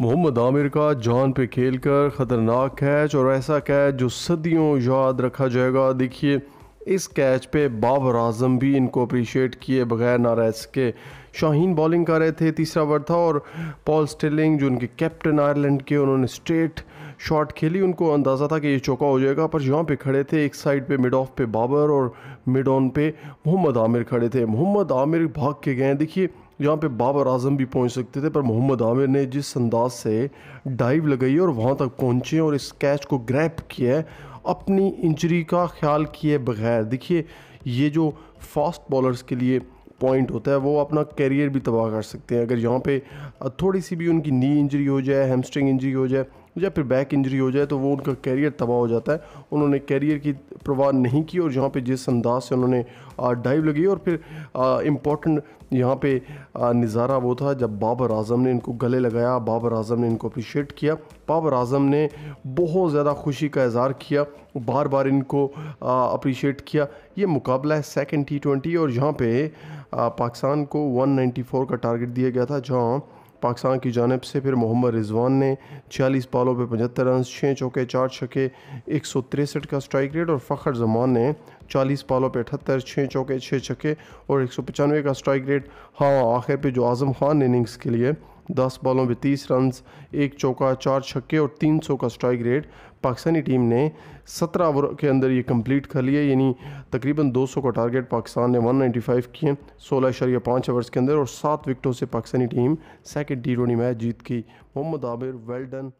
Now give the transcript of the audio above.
मोहम्मद आमिर का जान पे खेल कर ख़तरनाक कैच और ऐसा कैच जो सदियों याद रखा जाएगा देखिए इस कैच पे बाबर आजम भी इनको अप्रिशिएट किए बगैर ना रह सके शाहीन बॉलिंग कर रहे थे तीसरा ओवर था और पॉल स्टेलिंग जो उनके कैप्टन आयरलैंड के उन्होंने स्ट्रेट शॉट खेली उनको अंदाज़ा था कि ये चौका हो जाएगा पर यहाँ पे खड़े थे एक साइड पे मिड ऑफ पे बाबर और मिड ऑन पे मोहम्मद आमिर खड़े थे मोहम्मद आमिर भाग के गए देखिए यहाँ पे बाबर आजम भी पहुँच सकते थे पर मोहम्मद आमिर ने जिस अंदाज से डाइव लगाई और वहाँ तक पहुँचे और इस कैच को ग्रैप किया अपनी इंजरी का ख्याल किए बगैर देखिए ये जो फास्ट बॉलर्स के लिए पॉइंट होता है वो अपना कैरियर भी तबाह कर सकते हैं अगर यहाँ पे थोड़ी सी भी उनकी नी इंजरी हो जाए हेमस्ट्रिंग इंजरी हो जाए या फिर बैक इंजरी हो जाए तो वो उनका कैरियर तबाह हो जाता है उन्होंने कैरियर की परवाह नहीं की और यहाँ पे जिस अंदाज से उन्होंने डाइव लगी और फिर इम्पोर्टेंट यहाँ पे नज़ारा वो था जब बाबर आजम ने इनको गले लगाया बाबर आजम ने इनको अप्रिशिएट किया बाबर आजम ने बहुत ज़्यादा खुशी का इजहार किया बार बार इनको अप्रिशिएट किया ये मुकाबला है सेकेंड टी ट्वेंटी और यहाँ पर पाकिस्तान को वन का टारगेट दिया गया था जहाँ पाकिस्तान की जानब से फिर मोहम्मद रिजवान ने छियालीस बालों पर पचहत्तर रन छः चौके चार छके एक सौ तिरसठ का स्ट्राइक रेट और फ़खर जमान ने चालीस पालों पर अठहत्तर छः चौके छः छके और एक सौ पचानवे का स्ट्राइक रेट हाँ आखिर पे जो आज़म खान इनिंग्स के लिए दस बॉलों में तीस रन एक चौका चार छक्के और तीन सौ का स्ट्राइक रेट पाकिस्तानी टीम ने सत्रह ओवर के अंदर ये कंप्लीट कर लिया यानी तकरीबन दो सौ का टारगेट पाकिस्तान ने वन नाइन्टी फाइव किए सोलह इशारिया पाँच ओवर्स के अंदर और सात विकटों से Pakistani team second T twenty match जीत की मोहम्मद आबिर वेल डन